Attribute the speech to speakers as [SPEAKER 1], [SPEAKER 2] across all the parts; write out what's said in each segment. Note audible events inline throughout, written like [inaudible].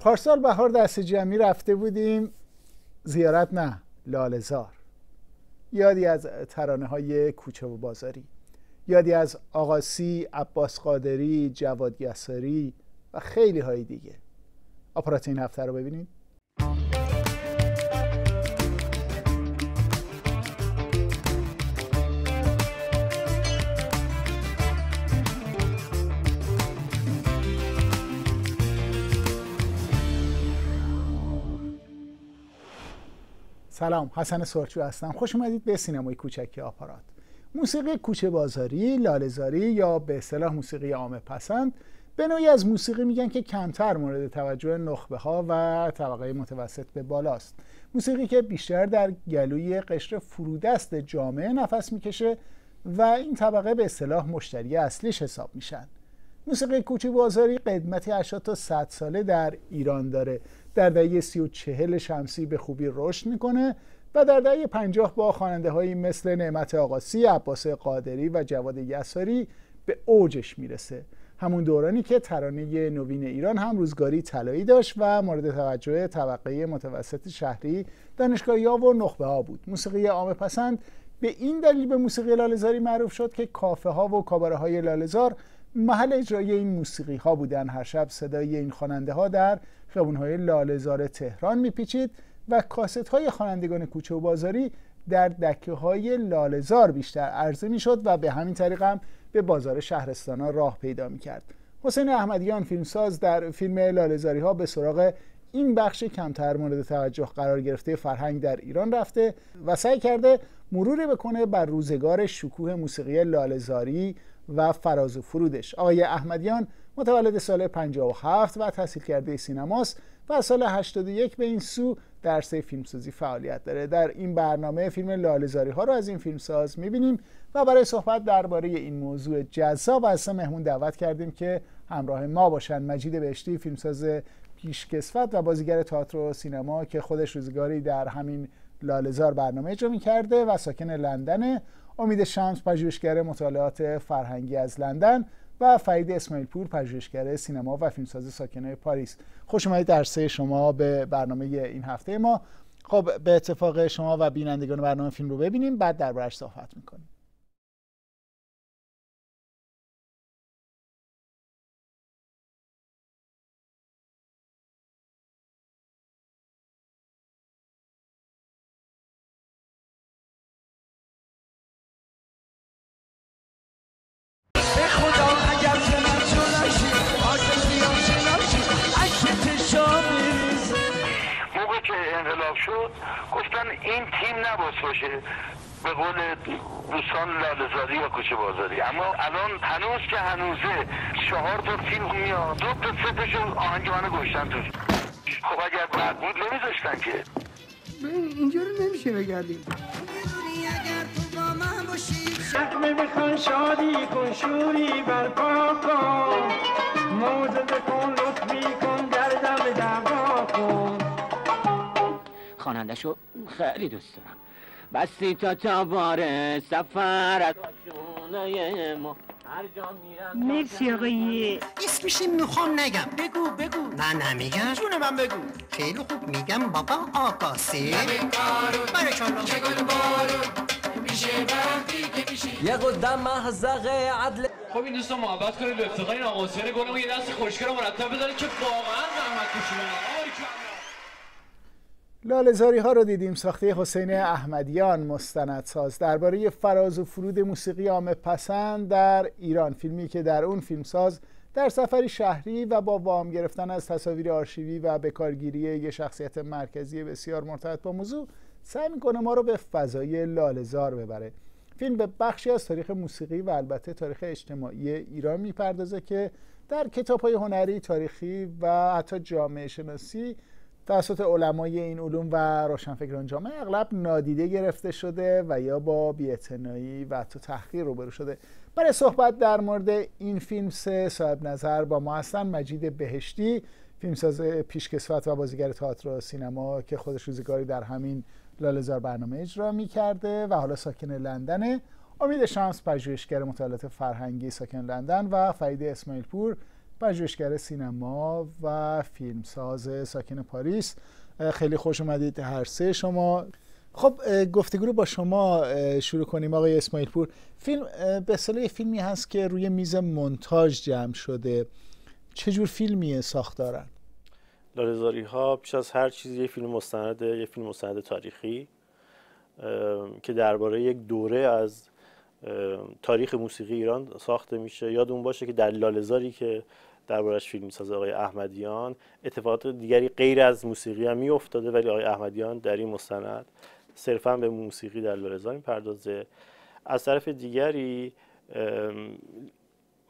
[SPEAKER 1] پارسال بهار دست جمعی رفته بودیم زیارت نه لالزار یادی از ترانه های کوچه و بازاری یادی از آقاسی، عباس قادری، جواد یساری و خیلی های دیگه آپارات این هفته رو ببینید سلام حسن سرچو هستم خوش اومدید به سینمای کوچکی آپارات موسیقی کوچه بازاری لالزاری یا به اصطلاح موسیقی عام پسند به نوعی از موسیقی میگن که کمتر مورد توجه نخبه ها و طبقه متوسط به بالاست موسیقی که بیشتر در گلوی قشر فرودست جامعه نفس میکشه و این طبقه به اصطلاح مشتری اصلیش حساب میشن موسیقی کوچه بازاری قدمتی 80 تا 100 ساله در ایران داره در دهه سی و چهل شمسی به خوبی رشد میکنه و در دهه پنجاه با خواننده هایی مثل نعمت آقاسی، عباس قادری و جواد یساری به اوجش میرسه همون دورانی که ترانه نوین ایران هم روزگاری طلایی داشت و مورد توجه طبقه متوسط شهری دانشگاه ها و نخبه ها بود موسیقی عام پسند به این دلیل به موسیقی لالزاری معروف شد که کافه ها و کابره های لالزار محل اجرای این موسیقی ها بودن هر شب صدای این خواننده ها در خیابونهای لالزار تهران میپیچید و کاست های خوانندگان کوچه و بازاری در دکه های لالزار بیشتر عرضه میشد و به همین طریق هم به بازار شهرستان راه پیدا میکرد حسین احمدیان فیلمساز در فیلم لالزاری ها به سراغ این بخش کمتر مورد توجه قرار گرفته فرهنگ در ایران رفته و سعی کرده مروری بکنه بر روزگار شکوه موسیقی لالزاری و فراز و فرودش آقای احمدیان متولد سال 57 و تحصیل کرده سینماست و سال 81 به این سو در سه فیلمسازی فعالیت داره در این برنامه فیلم لالزاری ها رو از این فیلمساز میبینیم و برای صحبت درباره این موضوع جذاب از مهمون دعوت کردیم که همراه ما باشند. مجید بهشتی فیلمساز پیشکسوت و بازیگر تئاتر و سینما که خودش روزگاری در همین لالزار برنامه اجرا کرده و ساکن لندن امید شمس پژوهشگر مطالعات فرهنگی از لندن و فرید اسماعیل پور پژوهشگر سینما و فیلمساز ساکنای پاریس خوش اومدید در سه شما به برنامه این هفته ما خب به اتفاق شما و بینندگان برنامه فیلم رو ببینیم بعد دربارش صحبت میکنیم
[SPEAKER 2] میشه به قول دوستان لالزاری یا کوچه بازاری
[SPEAKER 3] اما الان هنوز که هنوزه چهار تا فیلم میاد دو تا سه تاشون آهنگ منو گوشتن تو خب اگر بعد بود نمیذاشتن که
[SPEAKER 2] اینجا رو نمیشه بگردیم شقمه بخن شادی کن شوری برپا کن موزه بکن لطفی کن دردم دعوا کن
[SPEAKER 3] خواننده شو خیلی دوست دارم بسی تا باره سفر از ما
[SPEAKER 2] هر جا میرم مرسی آقایی اسمش میخوام نگم بگو
[SPEAKER 4] بگو نه نمیگم جون من بگو خیلی خوب میگم بابا آقا آقاسی
[SPEAKER 3] برشالا چگل بارو
[SPEAKER 4] یه قدم محزق عدل خب این دوستان محبت کنید به افتقای این آقاسیان گلمون یه دست رو مرتب بزنید که
[SPEAKER 2] واقعا زحمت کشیدن
[SPEAKER 1] لالزاری ها رو دیدیم ساخته حسین احمدیان مستندساز درباره فراز و فرود موسیقی عام پسند در ایران فیلمی که در اون فیلمساز در سفری شهری و با وام گرفتن از تصاویر آرشیوی و بکارگیری یک شخصیت مرکزی بسیار مرتبط با موضوع سعی میکنه ما رو به فضای لالزار ببره فیلم به بخشی از تاریخ موسیقی و البته تاریخ اجتماعی ایران میپردازه که در کتاب های هنری تاریخی و حتی جامعه شناسی توسط علمای این علوم و روشنفکران جامعه اغلب نادیده گرفته شده و یا با بیاعتنایی و تو تحقیر روبرو شده برای صحبت در مورد این فیلم سه صاحب نظر با ما هستن مجید بهشتی فیلمساز پیشکسوت و بازیگر تئاتر و سینما که خودش روزگاری در همین لالزار برنامه اجرا می کرده و حالا ساکن لندنه امید شمس پژوهشگر مطالعات فرهنگی ساکن لندن و فرید اسماعیل پور پژوهشگر سینما و فیلمساز ساکن پاریس خیلی خوش اومدید هر سه شما خب گفتگو رو با شما شروع کنیم آقای اسماعیل پور فیلم به اصطلاح فیلمی هست که روی میز مونتاژ جمع شده چه جور فیلمیه ساختارن
[SPEAKER 4] لالزاری ها پیش از هر چیز یه فیلم مستند یه فیلم مستند تاریخی که درباره یک دوره از تاریخ موسیقی ایران ساخته میشه اون باشه که در لالزاری که دربارش فیلم ساز آقای احمدیان اتفاقات دیگری غیر از موسیقی هم میافتاده ولی آقای احمدیان در این مستند صرفا به موسیقی در لرزا میپردازه از طرف دیگری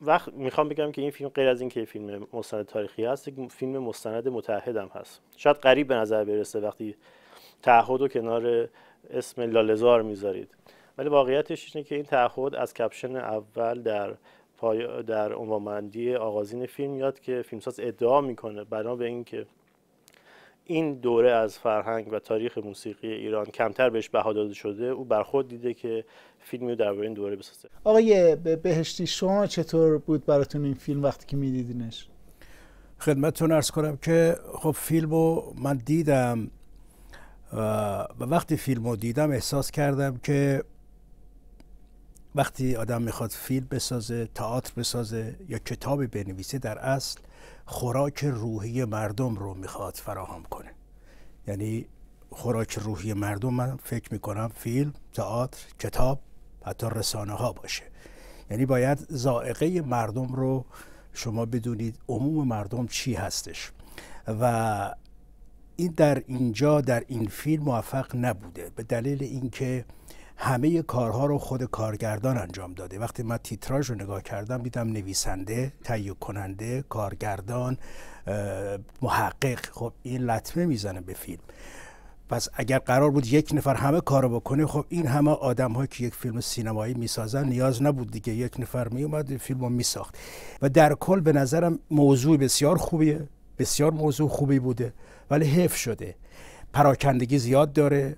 [SPEAKER 4] وقت میخوام بگم که این فیلم غیر از اینکه فیلم مستند تاریخی هست یک فیلم مستند متحد هست شاید قریب به نظر برسه وقتی تعهد و کنار اسم لالزار میذارید ولی واقعیتش اینه که این تعهد از کپشن اول در در عنوانمندی آغازین فیلم یاد که فیلمساز ادعا میکنه بنا به اینکه این دوره از فرهنگ و تاریخ موسیقی ایران کمتر بهش بها داده شده او خود دیده که فیلمی درباره این دوره بسازه
[SPEAKER 1] آقای
[SPEAKER 2] بهشتی شما چطور بود براتون این فیلم وقتی که میدیدینش خدمتتون ارز کنم که خب فیلم رو من دیدم و وقتی فیلم رو دیدم احساس کردم که وقتی آدم میخواد فیلم بسازه تئاتر بسازه یا کتابی بنویسه در اصل خوراک روحی مردم رو میخواد فراهم کنه یعنی خوراک روحی مردم من فکر میکنم فیلم تئاتر کتاب حتی رسانه ها باشه یعنی باید زائقه مردم رو شما بدونید عموم مردم چی هستش و این در اینجا در این فیلم موفق نبوده به دلیل اینکه همه کارها رو خود کارگردان انجام داده وقتی من تیتراژ رو نگاه کردم دیدم نویسنده تهیه کننده کارگردان محقق خب این لطمه میزنه به فیلم پس اگر قرار بود یک نفر همه کارو بکنه خب این همه آدم که یک فیلم سینمایی میسازن نیاز نبود دیگه یک نفر می اومد فیلم رو میساخت و در کل به نظرم موضوع بسیار خوبیه بسیار موضوع خوبی بوده ولی حیف شده پراکندگی زیاد داره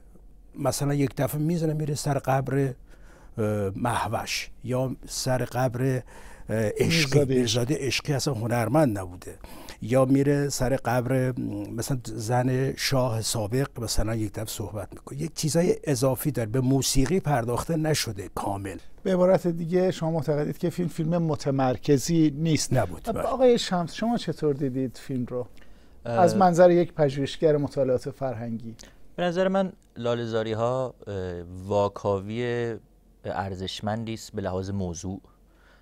[SPEAKER 2] مثلا یک دفعه میزنه میره سر قبر محوش یا سر قبر عشقی بیرزاده عشقی اصلا هنرمند نبوده یا میره سر قبر مثلا زن شاه سابق مثلا یک دفعه صحبت میکنه یک چیزای اضافی داره به موسیقی پرداخته نشده کامل به عبارت دیگه شما معتقدید
[SPEAKER 1] که فیلم فیلم متمرکزی نیست نبود آقای بله. شمس شما چطور دیدید فیلم رو از منظر یک پژوهشگر مطالعات فرهنگی
[SPEAKER 3] به نظر من لالزاری ها واکاوی ارزشمندی است به لحاظ موضوع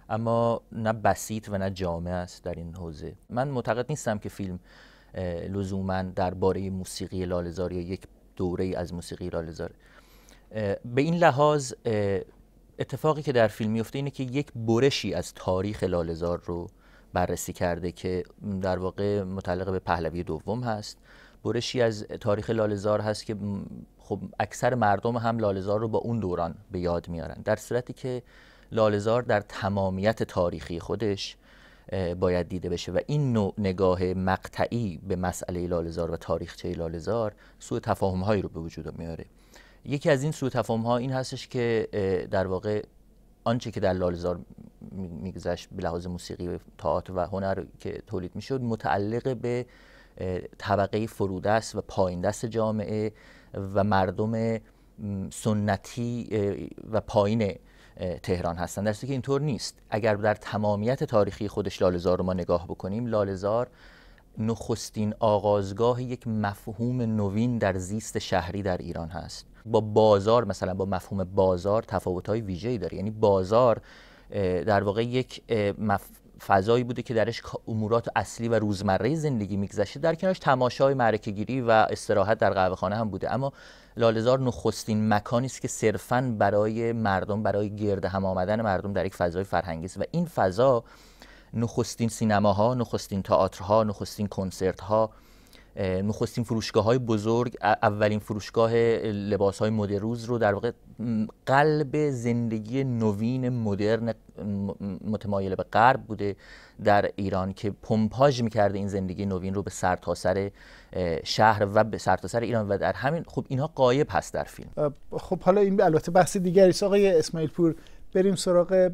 [SPEAKER 3] اما نه بسیط و نه جامع است در این حوزه من معتقد نیستم که فیلم لزوما درباره موسیقی لالزاری یا یک دوره از موسیقی لالزاری به این لحاظ اتفاقی که در فیلم میفته اینه که یک برشی از تاریخ لالزار رو بررسی کرده که در واقع متعلق به پهلوی دوم هست برشی از تاریخ لالزار هست که خب اکثر مردم هم لالزار رو با اون دوران به یاد میارن در صورتی که لالزار در تمامیت تاریخی خودش باید دیده بشه و این نوع نگاه مقطعی به مسئله لالزار و تاریخچه لالزار سوء تفاهم هایی رو به وجود میاره یکی از این سوء تفاهم ها این هستش که در واقع آنچه که در لالزار میگذشت به لحاظ موسیقی و تئاتر و هنر که تولید میشد متعلق به طبقه فرودست و دست جامعه و مردم سنتی و پایین تهران هستند در که اینطور نیست اگر در تمامیت تاریخی خودش لالزار رو ما نگاه بکنیم لالزار نخستین آغازگاه یک مفهوم نوین در زیست شهری در ایران هست با بازار مثلا با مفهوم بازار تفاوت‌های ویژه‌ای داره یعنی بازار در واقع یک مف... فضایی بوده که درش امورات اصلی و روزمره زندگی میگذشته در کنارش تماشای معرکه گیری و استراحت در قهوه خانه هم بوده اما لالزار نخستین مکانی است که صرفا برای مردم برای گرد هم آمدن مردم در یک فضای فرهنگی است و این فضا نخستین سینماها نخستین تئاترها نخستین کنسرتها نخستین فروشگاه های بزرگ اولین فروشگاه لباس های مدروز رو در واقع قلب زندگی نوین مدرن متمایل به غرب بوده در ایران که پمپاژ میکرده این زندگی نوین رو به سرتاسر سر شهر و به سرتاسر سر ایران و در همین خب اینها قایب هست در فیلم
[SPEAKER 1] خب حالا این البته بحث دیگری است آقای اسماعیل پور بریم سراغ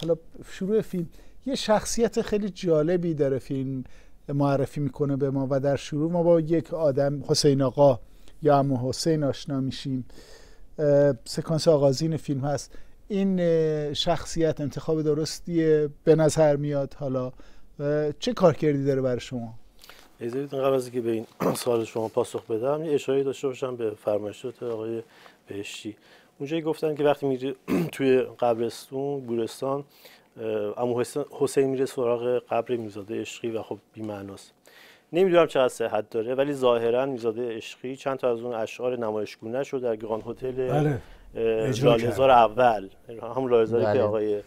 [SPEAKER 1] حالا شروع فیلم یه شخصیت خیلی جالبی داره فیلم معرفی میکنه به ما و در شروع ما با یک آدم حسین آقا یا امو حسین آشنا میشیم سکانس آغازین فیلم هست این شخصیت انتخاب درستیه به نظر میاد حالا چه کار کردی داره برای شما
[SPEAKER 4] اجازه قبل از به این [clears throat] سوال شما پاسخ بدم یه اشاره داشته باشم به فرمایشات آقای بهشتی اونجایی گفتن که وقتی میری [clears throat] توی قبرستون گورستان اما حسین میره سراغ قبر میزاده عشقی و خب بی‌معناست نمیدونم چقدر صحت داره ولی ظاهرا میزاده عشقی چند تا از اون اشعار نمایشگونه شد در گران هتل بله. اول همون لالزاری بله. که آقای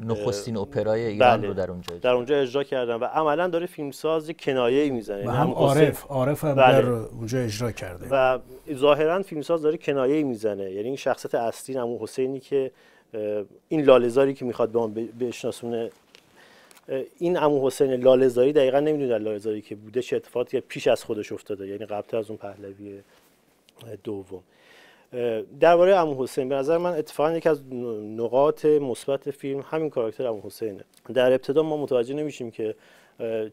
[SPEAKER 3] نخستین اپرای ایران بله. رو در اونجا اجرا.
[SPEAKER 4] در اونجا اجرا کردن و عملا داره فیلمساز ای میزنه و یعنی هم
[SPEAKER 2] عارف عارف هم بله. در اونجا اجرا کرده
[SPEAKER 4] و ظاهرا فیلمساز داره ای میزنه یعنی این شخصیت اصلی همون حسینی که این لالزاری که میخواد به به بشناسونه این امو حسین لالزاری دقیقا نمیدونه در لالزاری که بوده چه اتفاقی پیش از خودش افتاده یعنی قبل از اون پهلوی دوم درباره امو حسین به نظر من اتفاقا یکی از نقاط مثبت فیلم همین کاراکتر امو حسینه در ابتدا ما متوجه نمیشیم که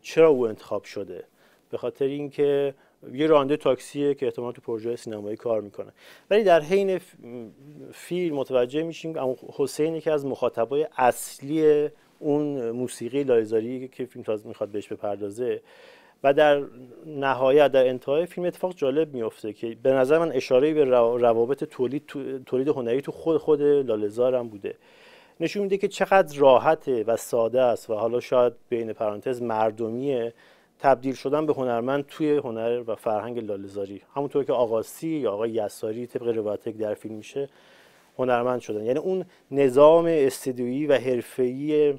[SPEAKER 4] چرا او انتخاب شده به خاطر اینکه یه رانده تاکسیه که احتمالا تو پروژه سینمایی کار میکنه ولی در حین فیلم متوجه میشیم اما حسین یکی از مخاطبای اصلی اون موسیقی لایزاری که فیلم تاز میخواد بهش بپردازه و در نهایت در انتهای فیلم اتفاق جالب میفته که به نظر من اشاره به روابط تولید تولید هنری تو خود خود لالزار هم بوده نشون میده که چقدر راحته و ساده است و حالا شاید بین پرانتز مردمیه تبدیل شدن به هنرمند توی هنر و فرهنگ لالزاری همونطور که آقاسی یا آقای یساری طبق روایت در فیلم میشه هنرمند شدن یعنی اون نظام استدیویی و حرفه‌ای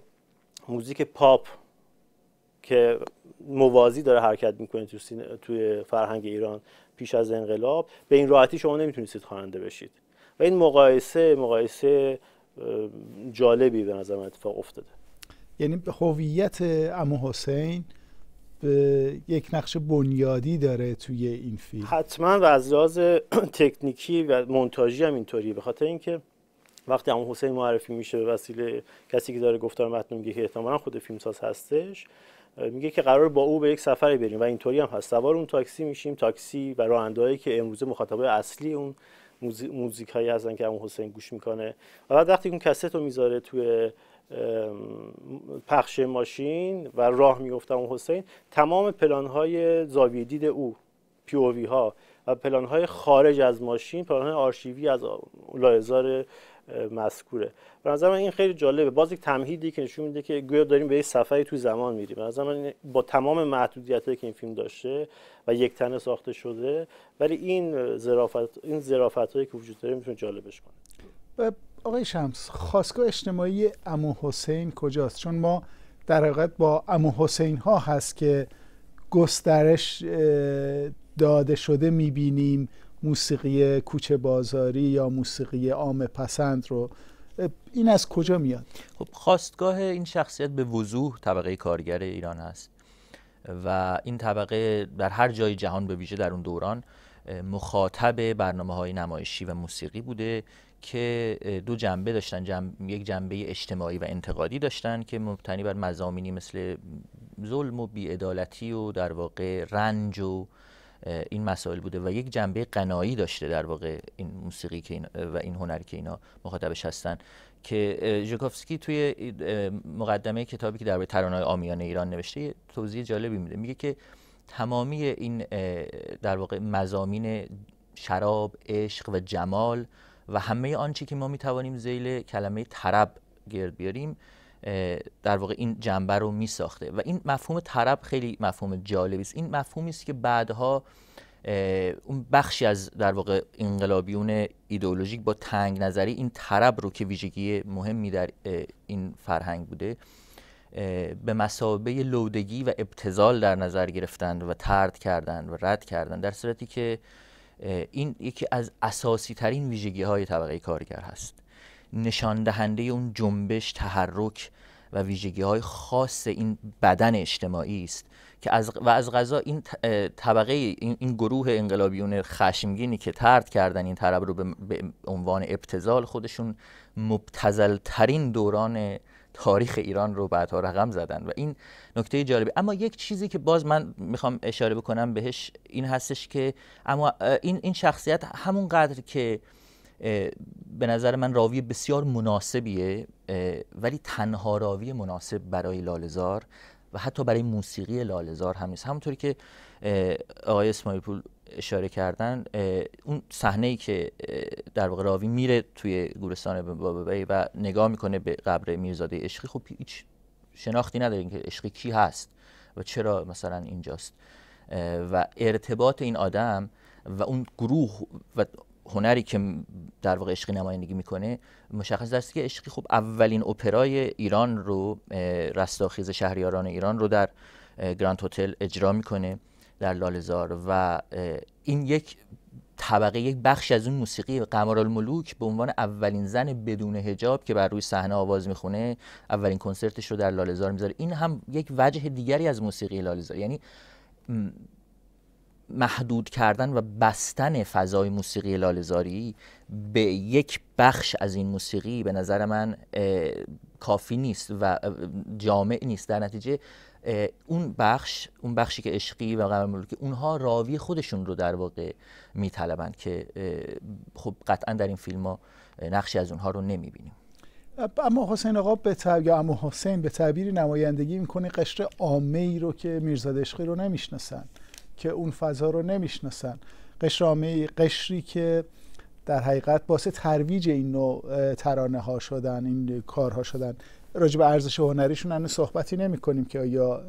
[SPEAKER 4] موزیک پاپ که موازی داره حرکت میکنه توی فرهنگ ایران پیش از انقلاب به این راحتی شما نمیتونستید خواننده بشید و این مقایسه مقایسه جالبی به من اتفاق افتاده
[SPEAKER 1] یعنی هویت امو حسین یک نقش بنیادی داره توی این فیلم
[SPEAKER 4] حتما و از لحاظ [clears throat] تکنیکی و مونتاژی هم اینطوریه به خاطر اینکه وقتی عمو حسین معرفی میشه به وسیله کسی که داره گفتار متن میگه که احتمالا خود فیلمساز هستش میگه که قرار با او به یک سفری بریم و اینطوری هم هست سوار اون تاکسی میشیم تاکسی و راهندهایی که امروزه مخاطبه اصلی اون موزیک هایی هستن که عمو حسین گوش میکنه و بعد وقتی اون کست رو میذاره توی پخش ماشین و راه میفتم اون حسین تمام های زاویه دید او پیووی ها و پلان های خارج از ماشین های آرشیوی از لایزار مذکوره به نظر من این خیلی جالبه باز یک تمهیدی که نشون میده که گویا داریم به یک سفری تو زمان میریم به من با تمام محدودیتهایی که این فیلم داشته و یک تنه ساخته شده ولی این ظرافت این ظرافتایی که وجود داره میتونه جالبش
[SPEAKER 1] کنه آقای شمس خواستگاه اجتماعی امو حسین کجاست چون ما در حقیقت با امو حسین ها هست که گسترش داده شده میبینیم موسیقی کوچه بازاری یا موسیقی عام پسند رو این از کجا میاد
[SPEAKER 3] خب خواستگاه این شخصیت به وضوح طبقه کارگر ایران هست و این طبقه در هر جای جهان به ویژه در اون دوران مخاطب برنامه های نمایشی و موسیقی بوده که دو جنبه داشتن یک جنبه اجتماعی و انتقادی داشتن که مبتنی بر مزامینی مثل ظلم و بیعدالتی و در واقع رنج و این مسائل بوده و یک جنبه قنایی داشته در واقع این موسیقی که این و این هنر که اینا مخاطبش هستن که ژوکوفسکی توی مقدمه کتابی که درباره ترانه‌های آمیانه ایران نوشته توضیح جالبی میده میگه که تمامی این در واقع مزامین شراب، عشق و جمال و همه آنچه که ما میتوانیم زیل کلمه ترب گرد بیاریم در واقع این جنبه رو می ساخته و این مفهوم طرب خیلی مفهوم جالبی است این مفهومی است که بعدها اون بخشی از در واقع انقلابیون ایدئولوژیک با تنگ نظری این طرب رو که ویژگی مهمی در این فرهنگ بوده به مسابه لودگی و ابتزال در نظر گرفتند و ترد کردند و رد کردند در صورتی که این یکی از اساسی ترین ویژگی های طبقه کارگر هست نشان دهنده اون جنبش تحرک و ویژگی های خاص این بدن اجتماعی است که از و از غذا این طبقه این, گروه انقلابیون خشمگینی که ترد کردن این طرب رو به, عنوان ابتزال خودشون مبتزل ترین دوران تاریخ ایران رو بعدها رقم زدن و این نکته جالبی اما یک چیزی که باز من میخوام اشاره بکنم بهش این هستش که اما این این شخصیت همونقدر که به نظر من راوی بسیار مناسبیه ولی تنها راوی مناسب برای لالزار و حتی برای موسیقی لالزار هم نیست همونطوری که آقای اسماعیل پول اشاره کردن اون صحنه ای که در واقع راوی میره توی گورستان بابایی و نگاه میکنه به قبر میرزاده عشقی خب هیچ شناختی نداره که عشقی کی هست و چرا مثلا اینجاست و ارتباط این آدم و اون گروه و هنری که در واقع عشقی نمایندگی میکنه مشخص است که عشقی خب اولین اپرای ایران رو رستاخیز شهریاران ایران رو در گراند هتل اجرا میکنه در لالزار و این یک طبقه یک بخش از اون موسیقی قمرالملوک به عنوان اولین زن بدون هجاب که بر روی صحنه آواز میخونه اولین کنسرتش رو در لالزار میذاره این هم یک وجه دیگری از موسیقی لالزار یعنی محدود کردن و بستن فضای موسیقی لالزاری به یک بخش از این موسیقی به نظر من کافی نیست و جامع نیست در نتیجه اون بخش اون بخشی که عشقی و قمر که اونها راوی خودشون رو در واقع میطلبند که خب قطعا در این فیلم ها نقشی از اونها رو نمیبینیم
[SPEAKER 1] اما حسین آقا به تعبیر یا اما حسین به تعبیری نمایندگی میکنه قشر عامه ای رو که میرزاد عشقی رو نمیشناسن که اون فضا رو نمیشناسن قشر عامه قشری که در حقیقت باسه ترویج این نوع ترانه ها شدن این کارها شدن راجع به ارزش هنریشون هنوز صحبتی نمی کنیم که یا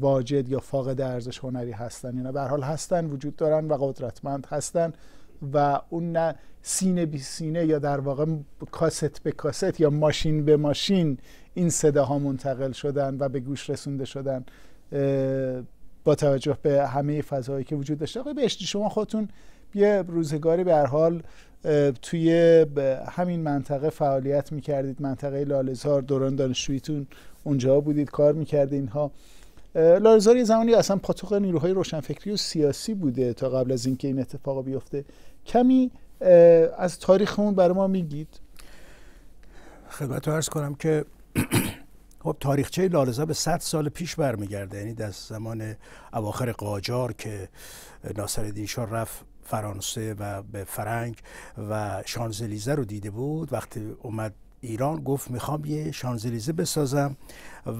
[SPEAKER 1] واجد یا فاقد ارزش هنری هستن اینا به حال هستن وجود دارن و قدرتمند هستن و اون نه سینه بی سینه یا در واقع کاست به کاست یا ماشین به ماشین این صداها منتقل شدن و به گوش رسونده شدن با توجه به همه فضایی که وجود داشته بهشتی شما خودتون یه روزگاری به هر حال توی همین منطقه فعالیت میکردید منطقه لالزار دوران دانشجوییتون اونجا بودید کار میکرد اینها لالزار یه زمانی اصلا پاتوق نیروهای روشنفکری و سیاسی بوده تا قبل از اینکه این اتفاق بیفته کمی
[SPEAKER 2] از تاریخمون برای ما میگید خدمت ارز کنم که [clears throat] خب تاریخچه لالزار به 100 سال پیش برمیگرده یعنی در زمان اواخر قاجار که ناصرالدین شاه رفت فرانسه و به فرنگ و شانزلیزه رو دیده بود وقتی اومد ایران گفت میخوام یه شانزلیزه بسازم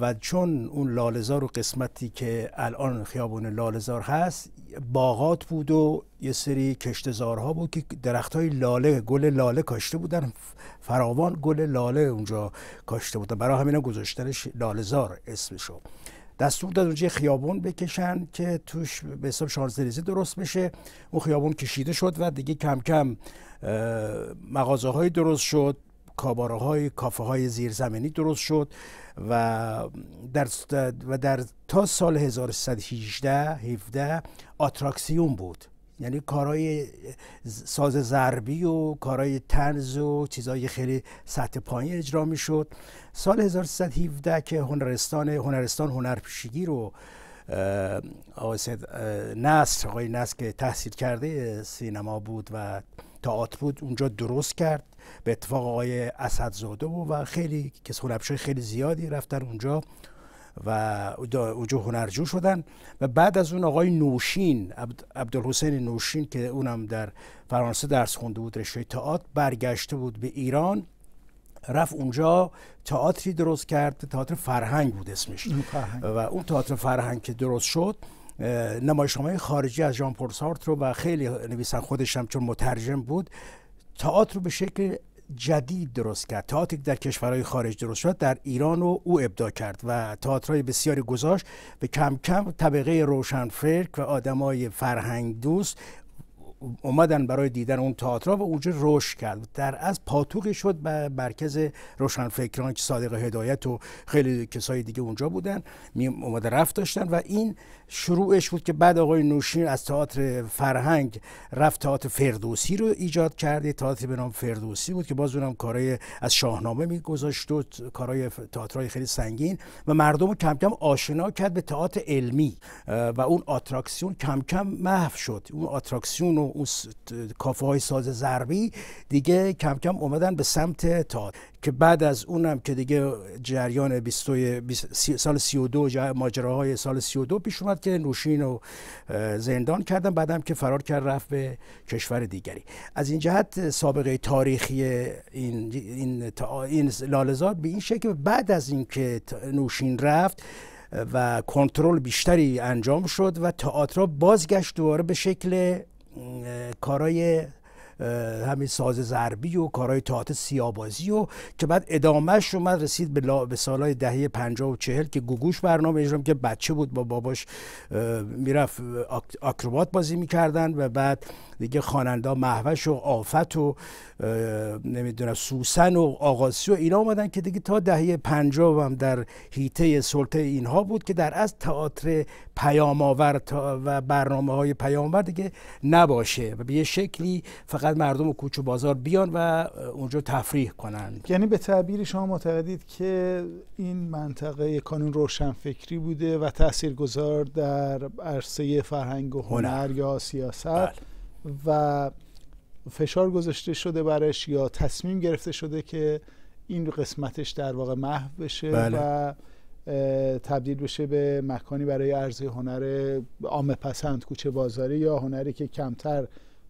[SPEAKER 2] و چون اون لالزار و قسمتی که الان خیابون لالزار هست باغات بود و یه سری کشتزارها بود که درخت های لاله گل لاله کاشته بودن فراوان گل لاله اونجا کاشته بودن برای همین گذاشتنش لالزار اسمشو دستور داد اونجا خیابون بکشن که توش به حساب شانزدلیزه درست بشه اون خیابون کشیده شد و دیگه کم کم مغازه های درست شد کاباره های کافه های زیرزمینی درست شد و در, و در تا سال 1318 17 آتراکسیون بود یعنی کارهای ساز ضربی و کارهای تنز و چیزهای خیلی سطح پایین اجرا می شد سال 1317 که هنرستان هنرستان هنرپیشگی رو نصر آقای نصر که تحصیل کرده سینما بود و تاعت بود اونجا درست کرد به اتفاق آقای اسدزاده و, و خیلی که خیلی زیادی رفتن اونجا و وجوه هنرجو شدن و بعد از اون آقای نوشین عبدالحسین نوشین که اونم در فرانسه درس خونده بود رشته تئاتر برگشته بود به ایران رفت اونجا تئاتری درست کرد تئاتر فرهنگ بود اسمش و اون تئاتر فرهنگ که درست شد نمایشنامه خارجی از ژان پورسارت رو و خیلی نویسن خودش هم چون مترجم بود تئاتر رو به شکل جدید درست کرد تئاتری در کشورهای خارج درست شد در ایران رو او ابدا کرد و تئاترهای بسیاری گذاشت به کم کم طبقه روشنفکر و آدمای فرهنگ دوست اومدن برای دیدن اون تئاتر و اونجا روش کرد در از پاتوقی شد به مرکز روشنفکران که صادق هدایت و خیلی کسای دیگه اونجا بودن می اومده رفت داشتن و این شروعش بود که بعد آقای نوشین از تئاتر فرهنگ رفت تئاتر فردوسی رو ایجاد کرده تئاتر به نام فردوسی بود که باز اونم از شاهنامه میگذاشت و کارای تئاترای خیلی سنگین و مردم رو کم کم آشنا کرد به تئاتر علمی و اون آتراکسیون کم کم محو شد اون آتراکسیون و اون کافه های ساز ضربی دیگه کم کم اومدن به سمت تئاتر که بعد از اونم که دیگه جریان 20 سال 32 ماجراهای سال 32 پیش که نوشین رو زندان کردن بعدم که فرار کرد رفت به کشور دیگری از این جهت سابقه تاریخی این این, لالزار به این شکل بعد از اینکه نوشین رفت و کنترل بیشتری انجام شد و تئاتر بازگشت دوباره به شکل کارای همین ساز ضربی و کارهای تئاتر سیابازی و که بعد ادامهش اومد رسید به, سالهای دهه 50 و 40 که گوگوش برنامه اجرام که بچه بود با باباش میرفت آکروبات بازی میکردن و بعد دیگه خواننده محوش و آفت و نمیدونم سوسن و آقاسی و اینا اومدن که دیگه تا دهه 50 هم در هیته سلطه اینها بود که در از تئاتر پیامآور و برنامه های پیامآور دیگه نباشه و به شکلی فقط مردم و کوچ و بازار بیان و اونجا تفریح کنند یعنی به تعبیر شما معتقدید
[SPEAKER 1] که این منطقه کانون روشنفکری بوده و تاثیرگذار در عرصه فرهنگ و هنر, یا سیاست بله. و فشار گذاشته شده برش یا تصمیم گرفته شده که این قسمتش در واقع محو بشه و بله. تبدیل بشه به مکانی برای عرض هنر عام پسند کوچه بازاری یا هنری که کمتر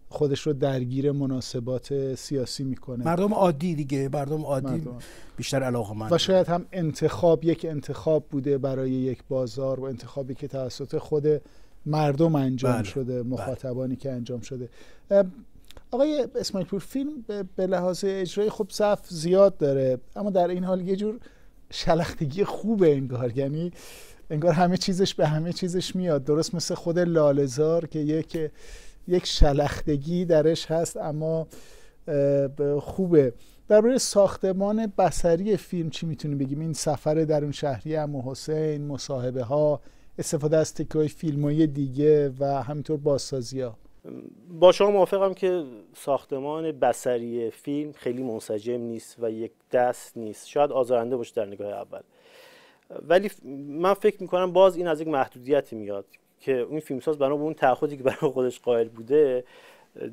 [SPEAKER 1] خودش رو درگیر مناسبات سیاسی میکنه مردم عادی دیگه مردم عادی
[SPEAKER 2] بیشتر علاقه من و شاید
[SPEAKER 1] هم انتخاب یک انتخاب بوده برای یک بازار و انتخابی که توسط خود مردم انجام بله، شده بله. مخاطبانی که انجام شده آقای اسماعیل پور فیلم به لحاظ اجرای خوب صف زیاد داره اما در این حال یه جور شلختگی خوبه انگار یعنی انگار همه چیزش به همه چیزش میاد درست مثل خود لالزار که یک یک شلختگی درش هست اما خوبه درباره ساختمان بسری فیلم چی میتونیم بگیم این سفر در اون شهری امو حسین مصاحبه ها استفاده از های فیلم های دیگه و همینطور بازسازی ها
[SPEAKER 4] با شما موافقم که ساختمان بسری فیلم خیلی منسجم نیست و یک دست نیست شاید آزارنده باشه در نگاه اول ولی من فکر میکنم باز این از یک محدودیت میاد که اون فیلمساز بنا به اون تعهدی که برای خودش قائل بوده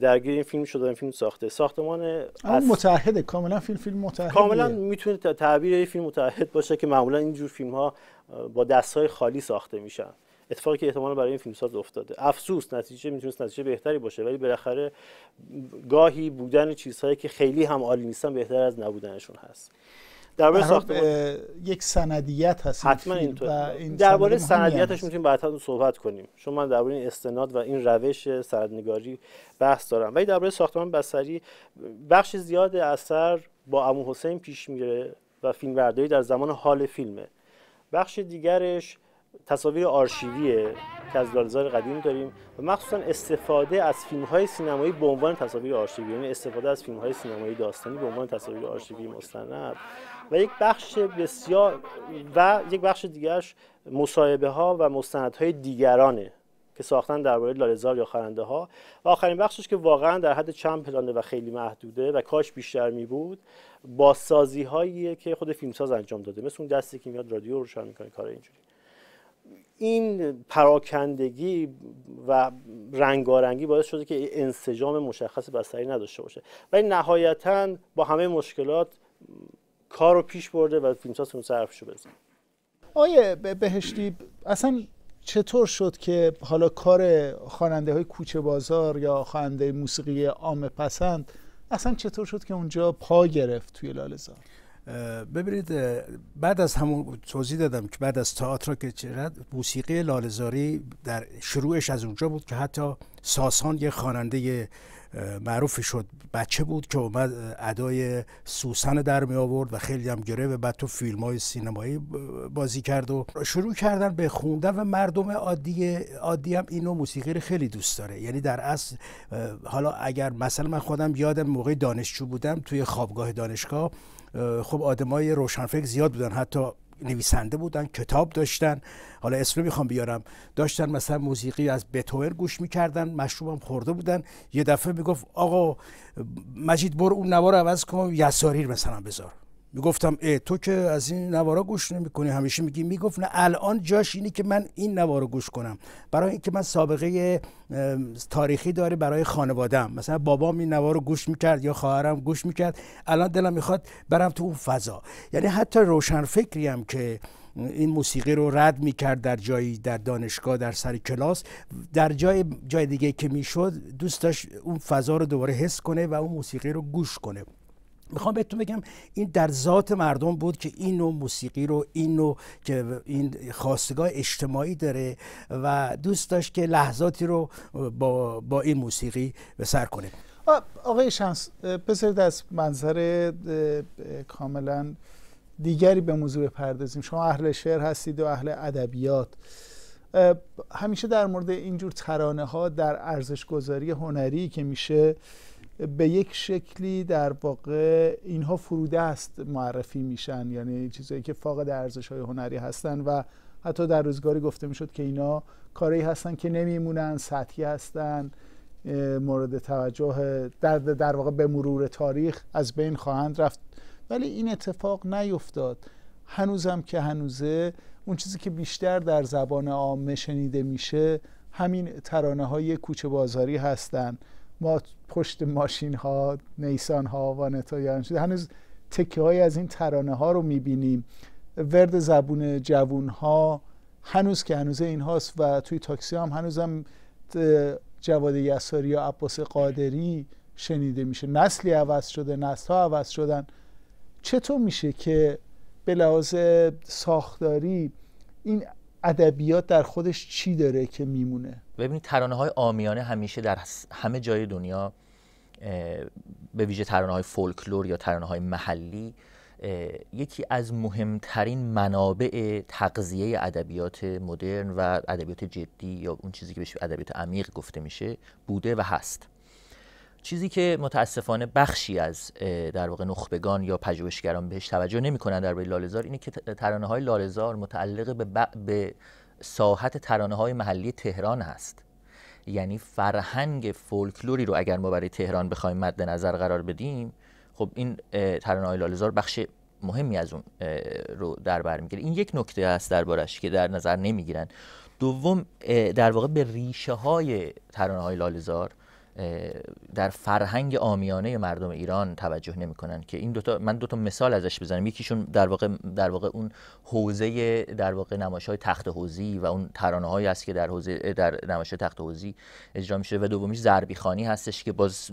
[SPEAKER 4] درگیر این فیلم شده این فیلم ساخته ساختمان
[SPEAKER 1] از... کاملا فیلم فیلم کاملا
[SPEAKER 4] میتونه تعبیر فیلم متحد باشه که معمولا اینجور فیلم ها با دست های خالی ساخته میشن اتفاقی که احتمالا برای این فیلمساز افتاده افسوس نتیجه میتونست نتیجه بهتری باشه ولی بالاخره گاهی بودن چیزهایی که خیلی هم عالی نیستن بهتر از نبودنشون هست درباره
[SPEAKER 1] یک سندیت هست حتما اینطور این درباره سندیتش
[SPEAKER 4] میتونیم بعدا صحبت کنیم چون من درباره این استناد و این روش سندنگاری بحث دارم ولی درباره ساختمان بصری بخش زیاد اثر با امو حسین پیش میره و فیلم فیلمبرداری در زمان حال فیلمه بخش دیگرش تصاویر آرشیویه که از لالزار قدیمی داریم و مخصوصا استفاده از فیلم های سینمایی به عنوان تصاویر آرشیوی یعنی استفاده از فیلم های سینمایی داستانی به عنوان تصاویر آرشیوی مستند و یک بخش بسیار و یک بخش دیگرش مصاحبه ها و مستندهای دیگرانه که ساختن درباره لالزار یا خرنده ها و آخرین بخشش که واقعا در حد چند پلانه و خیلی محدوده و کاش بیشتر می بود سازی هایی که خود فیلمساز انجام داده مثل اون دستی که میاد رادیو روشن میکنه کار اینجوری این پراکندگی و رنگارنگی باعث شده که انسجام مشخص بستری نداشته باشه ولی نهایتا با همه مشکلات کار رو پیش برده و فیلمساز اون صرفشو بزن
[SPEAKER 1] آیه بهشتی اصلا چطور شد که حالا کار خواننده های کوچه بازار یا خواننده موسیقی عام پسند
[SPEAKER 2] اصلا چطور شد که اونجا پا گرفت توی لالزار ببینید بعد از همون توضیح دادم که بعد از تئاتر که چرا موسیقی لالزاری در شروعش از اونجا بود که حتی ساسان یه خواننده معروف شد بچه بود که اومد ادای سوسن در می آورد و خیلی هم گره و بعد تو فیلم های سینمایی بازی کرد و شروع کردن به خوندن و مردم عادی عادی هم اینو موسیقی رو خیلی دوست داره یعنی در اصل حالا اگر مثلا من خودم یادم موقع دانشجو بودم توی خوابگاه دانشگاه خب آدمای روشنفکر زیاد بودن حتی نویسنده بودن کتاب داشتن حالا اسم میخوام بیارم داشتن مثلا موسیقی از بتوئن گوش میکردن مشروبم خورده بودن یه دفعه میگفت آقا مجید برو اون نوار عوض کن یساری مثلا بذار میگفتم ای تو که از این نوارا گوش نمیکنی همیشه میگی میگفت نه الان جاش اینی که من این نوارا گوش کنم برای اینکه من سابقه تاریخی داره برای خانوادم مثلا بابام این نوارا گوش میکرد یا خواهرم گوش میکرد الان دلم میخواد برم تو اون فضا یعنی حتی روشن فکری هم که این موسیقی رو رد میکرد در جایی در دانشگاه در سر کلاس در جای جای دیگه که میشد دوست داشت اون فضا رو دوباره حس کنه و اون موسیقی رو گوش کنه میخوام بهتون بگم این در ذات مردم بود که این نوع موسیقی رو این که این خواستگاه اجتماعی داره و دوست داشت که لحظاتی رو با, با این موسیقی به سر کنه
[SPEAKER 1] آقای شانس بذارید از منظر کاملا دیگری به موضوع پردازیم شما اهل شعر هستید و اهل ادبیات همیشه در مورد اینجور ترانه ها در ارزش گذاری هنری که میشه به یک شکلی در واقع اینها فروده است معرفی میشن یعنی چیزایی که فاقد ارزش های هنری هستن و حتی در روزگاری گفته میشد که اینا کاری هستن که نمیمونن سطحی هستن مورد توجه در, در واقع به مرور تاریخ از بین خواهند رفت ولی این اتفاق نیفتاد هنوزم که هنوزه اون چیزی که بیشتر در زبان عامه شنیده میشه همین ترانه های کوچه بازاری هستند ما پشت ماشین ها نیسان ها وانتا یعنی شده هنوز تکه های از این ترانه ها رو میبینیم ورد زبون جوون ها هنوز که هنوز این هاست و توی تاکسی هم هنوز هم جواد یساری یا عباس قادری شنیده میشه نسلی عوض شده نسل ها عوض شدن چطور میشه که به لحاظ ساختاری این ادبیات در خودش چی داره که میمونه
[SPEAKER 3] ببینید ترانه های آمیانه همیشه در همه جای دنیا به ویژه ترانه های فولکلور یا ترانه های محلی یکی از مهمترین منابع تغذیه ادبیات مدرن و ادبیات جدی یا اون چیزی که بهش ادبیات عمیق گفته میشه بوده و هست چیزی که متاسفانه بخشی از در واقع نخبگان یا پژوهشگران بهش توجه نمیکنن در باره لالزار اینه که ترانه های لالزار متعلق به, به ساحت ترانه های محلی تهران هست یعنی فرهنگ فولکلوری رو اگر ما برای تهران بخوایم مد نظر قرار بدیم خب این ترانه های لالزار بخش مهمی از اون رو در بر میگیره این یک نکته است دربارش که در نظر نمیگیرن دوم در واقع به ریشه های ترانه های لالزار در فرهنگ آمیانه مردم ایران توجه نمیکنن که این دوتا من دو تا مثال ازش بزنم یکیشون در واقع در واقع اون حوزه در واقع نمایش های تخت حوزی و اون ترانه هایی هست که در حوزه در نمایش تخت حوزی اجرا میشه و دومیش زربی خانی هستش که باز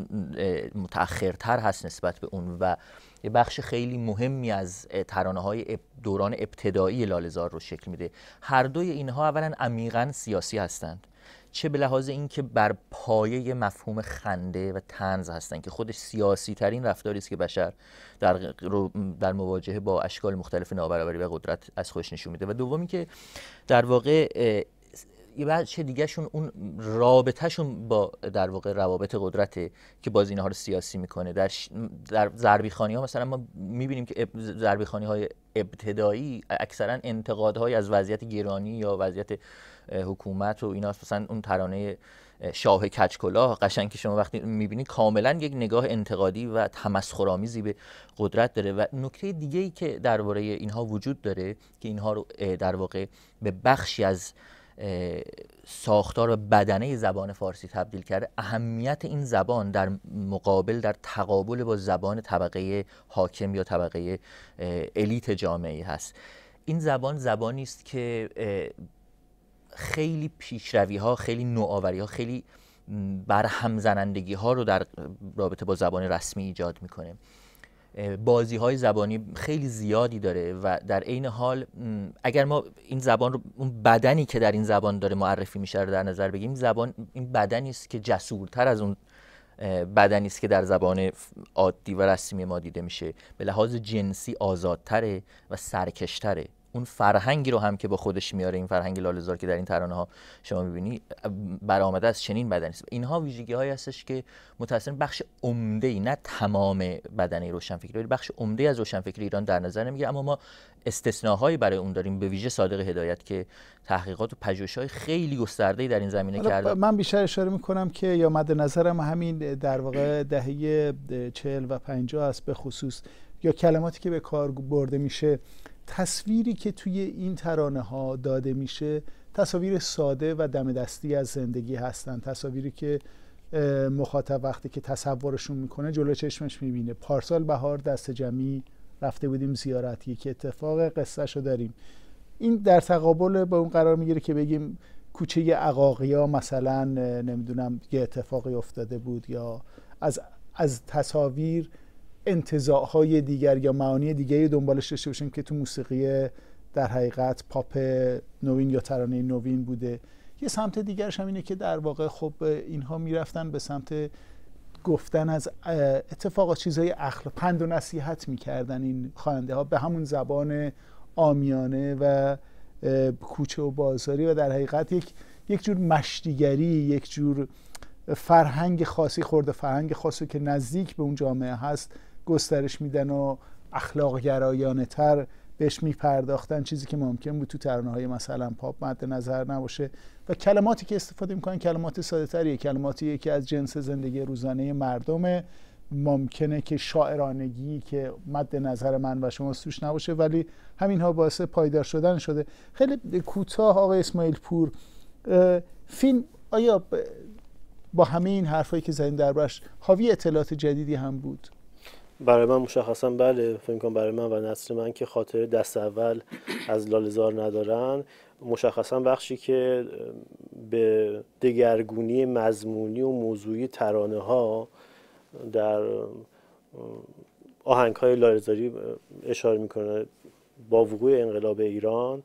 [SPEAKER 3] متأخرتر هست نسبت به اون و یه بخش خیلی مهمی از ترانه های دوران ابتدایی لالزار رو شکل میده هر دوی اینها اولا عمیقا سیاسی هستند چه به لحاظ اینکه بر پایه مفهوم خنده و تنز هستن که خودش سیاسی ترین رفتاری است که بشر در, در مواجهه با اشکال مختلف نابرابری و قدرت از خودش نشون میده و دومی که در واقع یه بچه دیگه شون اون شون با در واقع روابط قدرته که باز اینها رو سیاسی میکنه در ش... در زربیخانی ها مثلا ما میبینیم که زربیخانی های ابتدایی اکثرا انتقادهایی از وضعیت گیرانی یا وضعیت حکومت و ایناست مثلا اون ترانه شاه کچکلا قشنگ که شما وقتی میبینید کاملا یک نگاه انتقادی و تمسخرآمیزی به قدرت داره و نکته دیگه ای که درباره اینها وجود داره که اینها رو در واقع به بخشی از ساختار و بدنه زبان فارسی تبدیل کرده اهمیت این زبان در مقابل در تقابل با زبان طبقه حاکم یا طبقه الیت جامعه هست این زبان زبانی است که خیلی پیشروی ها خیلی نوآوری ها خیلی برهم زنندگی ها رو در رابطه با زبان رسمی ایجاد میکنه بازی های زبانی خیلی زیادی داره و در عین حال اگر ما این زبان رو اون بدنی که در این زبان داره معرفی میشه رو در نظر بگیریم زبان این بدنی است که جسورتر از اون بدنی است که در زبان عادی و رسمی ما دیده میشه به لحاظ جنسی آزادتره و سرکشتره اون فرهنگی رو هم که با خودش میاره این فرهنگ لالزار که در این ترانه ها شما میبینی برآمده از چنین بدنی است اینها ویژگی هایی هستش که متأسفانه بخش عمده ای نه تمام بدنه روشنفکری ولی بخش عمده از روشنفکری ایران در نظر نمیگیره اما ما هایی برای اون داریم به ویژه صادق هدایت که تحقیقات و های خیلی ای در این زمینه کرده من بیشتر
[SPEAKER 1] اشاره میکنم که یا مد نظرم همین در واقع دهه 40 و 50 است به خصوص یا کلماتی که به کار برده میشه تصویری که توی این ترانه ها داده میشه تصاویر ساده و دم دستی از زندگی هستن تصاویری که مخاطب وقتی که تصورشون میکنه جلو چشمش میبینه پارسال بهار دست جمعی رفته بودیم زیارتی که اتفاق شو داریم این در تقابل با اون قرار میگیره که بگیم کوچه عقاقیا مثلا نمیدونم یه اتفاقی افتاده بود یا از از تصاویر های دیگر یا معانی دیگری دنبالش داشته باشیم که تو موسیقی در حقیقت پاپ نوین یا ترانه نوین بوده یه سمت دیگرش هم اینه که در واقع خب اینها میرفتن به سمت گفتن از اتفاقات چیزهای اخلاق پند و نصیحت میکردن این خواننده ها به همون زبان آمیانه و کوچه و بازاری و در حقیقت یک یک جور مشتیگری یک جور فرهنگ خاصی خورده فرهنگ خاصی که نزدیک به اون جامعه هست گسترش میدن و اخلاق گرایانه تر بهش میپرداختن چیزی که ممکن بود تو ترانه های مثلا پاپ مد نظر نباشه و کلماتی که استفاده میکنن کلمات ساده تریه کلماتی که از جنس زندگی روزانه مردمه ممکنه که شاعرانگی که مد نظر من و شما سوش نباشه ولی همینها باعث پایدار شدن شده خیلی کوتاه آقای اسماعیل پور فیلم آیا با همه این حرفایی که در برش حاوی اطلاعات جدیدی هم بود
[SPEAKER 4] برای من مشخصا بله فکر کنم برای من و نسل من که خاطر دست اول از لالزار ندارن مشخصا بخشی که به دگرگونی مضمونی و موضوعی ترانه ها در آهنگ های لالزاری اشاره میکنه با وقوع انقلاب ایران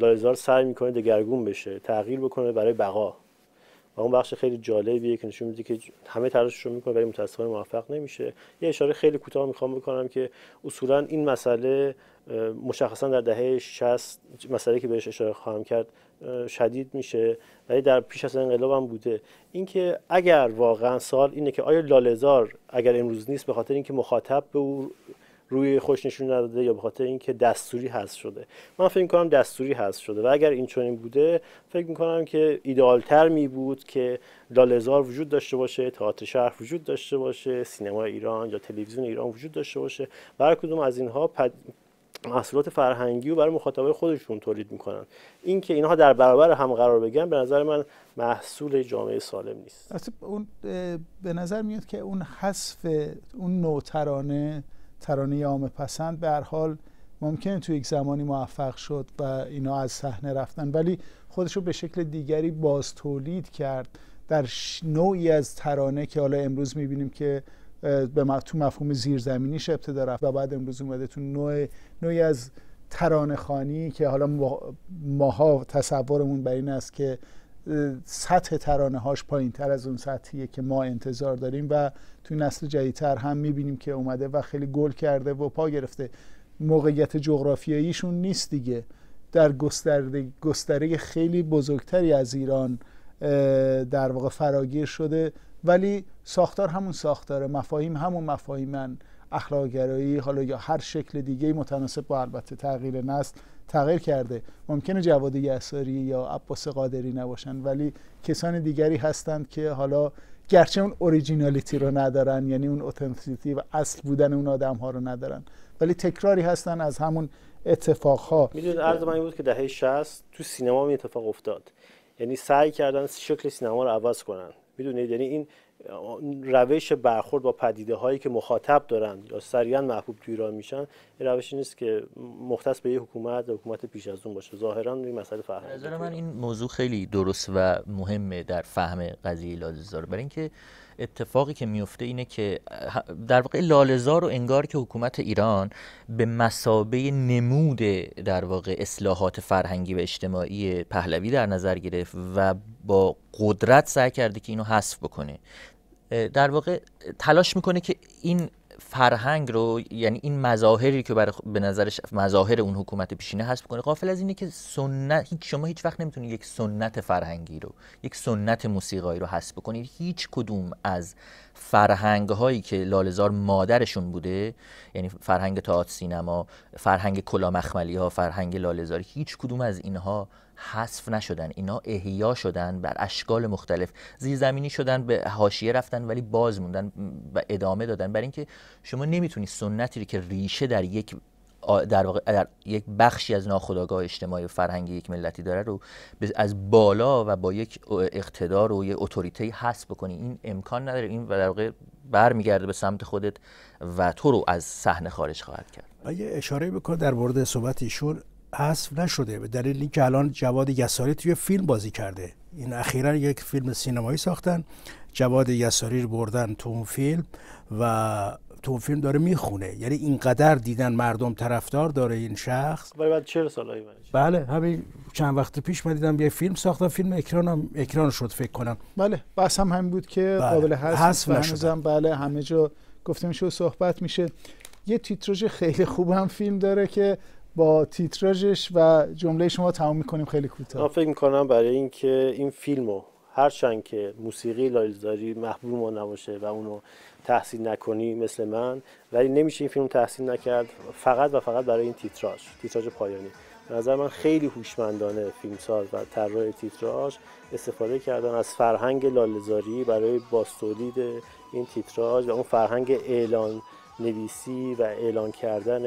[SPEAKER 4] لالزار سعی میکنه دگرگون بشه تغییر بکنه برای بقا و اون بخش خیلی جالبیه که نشون میده که همه تلاشش رو میکنه ولی متاسفانه موفق نمیشه یه اشاره خیلی کوتاه میخوام بکنم که اصولا این مسئله مشخصا در دهه 60 مسئله که بهش اشاره خواهم کرد شدید میشه ولی در پیش از انقلاب هم بوده اینکه اگر واقعا سال اینه که آیا لالزار اگر امروز نیست به خاطر اینکه مخاطب به او روی خوش نشون نداده یا به خاطر اینکه دستوری هست شده من فکر میکنم دستوری هست شده و اگر این چنین بوده فکر میکنم که ایدالتر می بود که لالزار وجود داشته باشه تئاتر شهر وجود داشته باشه سینما ایران یا تلویزیون ایران وجود داشته باشه و کدوم از اینها پد... محصولات فرهنگی و برای مخاطبای خودشون تولید میکنن اینکه اینها در برابر هم قرار بگن به نظر من محصول جامعه سالم نیست
[SPEAKER 1] اون به نظر میاد که اون حذف اون نوترانه ترانه عام پسند به هر حال ممکنه تو یک زمانی موفق شد و اینا از صحنه رفتن ولی خودشو به شکل دیگری باز تولید کرد در نوعی از ترانه که حالا امروز میبینیم که به تو مفهوم زیرزمینیش ابتدا رفت و بعد امروز اومده تو نوع نوعی از ترانه خانی که حالا ماها تصورمون بر این است که سطح ترانه هاش پایین تر از اون سطحیه که ما انتظار داریم و توی نسل جدیدتر هم میبینیم که اومده و خیلی گل کرده و پا گرفته موقعیت جغرافیاییشون نیست دیگه در گستره, گستره خیلی بزرگتری از ایران در واقع فراگیر شده ولی ساختار همون ساختاره مفاهیم همون مفاهیمن اخلاقگرایی حالا یا هر شکل دیگه متناسب با البته تغییر نسل تغییر کرده ممکنه جواد یساری یا عباس قادری نباشن ولی کسان دیگری هستند که حالا گرچه اون اوریجینالیتی رو ندارن یعنی اون اوتنتیسیتی و اصل بودن اون آدم ها رو ندارن ولی تکراری هستن از همون اتفاق ها میدونید عرض
[SPEAKER 4] من بود که دهه 60 تو سینما این اتفاق افتاد یعنی سعی کردن شکل سینما رو عوض کنن میدونید یعنی این روش برخورد با پدیده هایی که مخاطب دارند یا سریعا محبوب توی ایران میشن این روشی نیست که مختص به یه حکومت حکومت پیش از اون باشه ظاهرا این مسئله فهمه نظر
[SPEAKER 3] من این موضوع خیلی درست و مهمه در فهم قضیه لازار برای اینکه اتفاقی که میفته اینه که در واقع لالزار و انگار که حکومت ایران به مسابه نمود در واقع اصلاحات فرهنگی و اجتماعی پهلوی در نظر گرفت و با قدرت سعی کرده که اینو حذف بکنه در واقع تلاش میکنه که این فرهنگ رو یعنی این مظاهری که برای به نظرش مظاهر اون حکومت پیشینه هست بکنه قافل از اینه که سنت هیچ شما هیچ وقت نمیتونید یک سنت فرهنگی رو یک سنت موسیقایی رو حس بکنید هیچ کدوم از فرهنگ هایی که لالزار مادرشون بوده یعنی فرهنگ تئاتر سینما فرهنگ کلا مخملی ها فرهنگ لالزار هیچ کدوم از اینها حذف نشدن اینا احیا شدن بر اشکال مختلف زیرزمینی شدن به حاشیه رفتن ولی باز موندن و ادامه دادن برای اینکه شما نمیتونی سنتی که ریشه در یک در, واقع در یک بخشی از ناخودآگاه اجتماعی و فرهنگی یک ملتی داره رو از بالا و با یک اقتدار و یک اتوریته حس بکنی این امکان نداره این و در واقع برمیگرده به سمت خودت و تو رو از صحنه خارج خواهد کرد.
[SPEAKER 2] اشاره بکن در مورد صحبت ایشون حذف نشده به دلیل اینکه الان جواد یساری توی فیلم بازی کرده این اخیرا یک فیلم سینمایی ساختن جواد یساری رو بردن تو اون فیلم و تو اون فیلم داره میخونه یعنی اینقدر دیدن مردم طرفدار داره این شخص
[SPEAKER 4] ولی بعد 40
[SPEAKER 1] سالایی
[SPEAKER 2] بله همین چند وقت پیش من دیدم یه فیلم ساختن فیلم اکرانم اکران شد فکر کنم
[SPEAKER 1] بله بحث هم همین بود که بله. قابل حذف نشدن بله همه جا گفته میشه و صحبت میشه یه تیتراژ خیلی خوب هم فیلم داره که با تیتراژش و جمله شما تمام میکنیم خیلی کوتاه من
[SPEAKER 4] فکر میکنم برای اینکه این, فیلم فیلمو هرچند که موسیقی لالزاری محبوب ما نباشه و اونو تحسین نکنی مثل من ولی نمیشه این فیلم تحسین نکرد فقط و فقط برای این تیتراژ تیتراژ پایانی به نظر من خیلی هوشمندانه فیلمساز و طراح تیتراژ استفاده کردن از فرهنگ لالزاری برای باستولید این تیتراژ و اون فرهنگ اعلان نویسی و اعلان کردن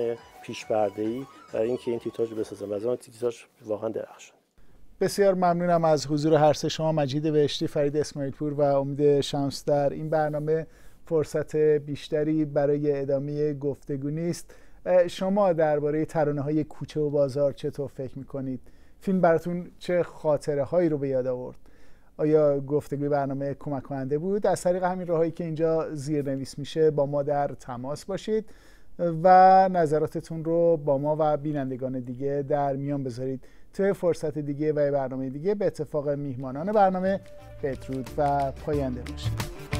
[SPEAKER 4] ای. برای اینکه این تیتراژ بسازم از آن تیتراژ واقعا درخشان
[SPEAKER 1] بسیار ممنونم از حضور هر سه شما مجید بهشتی فرید اسماعیل پور و امید شمس در این برنامه فرصت بیشتری برای ادامه گفتگو نیست شما درباره ترانه های کوچه و بازار چطور فکر میکنید فیلم براتون چه خاطره هایی رو به یاد آورد آیا گفتگوی برنامه کمک کننده بود از طریق همین راهایی که اینجا زیرنویس میشه با ما در تماس باشید و نظراتتون رو با ما و بینندگان دیگه در میان بذارید تو فرصت دیگه و برنامه دیگه به اتفاق میهمانان برنامه بدرود و پاینده باشید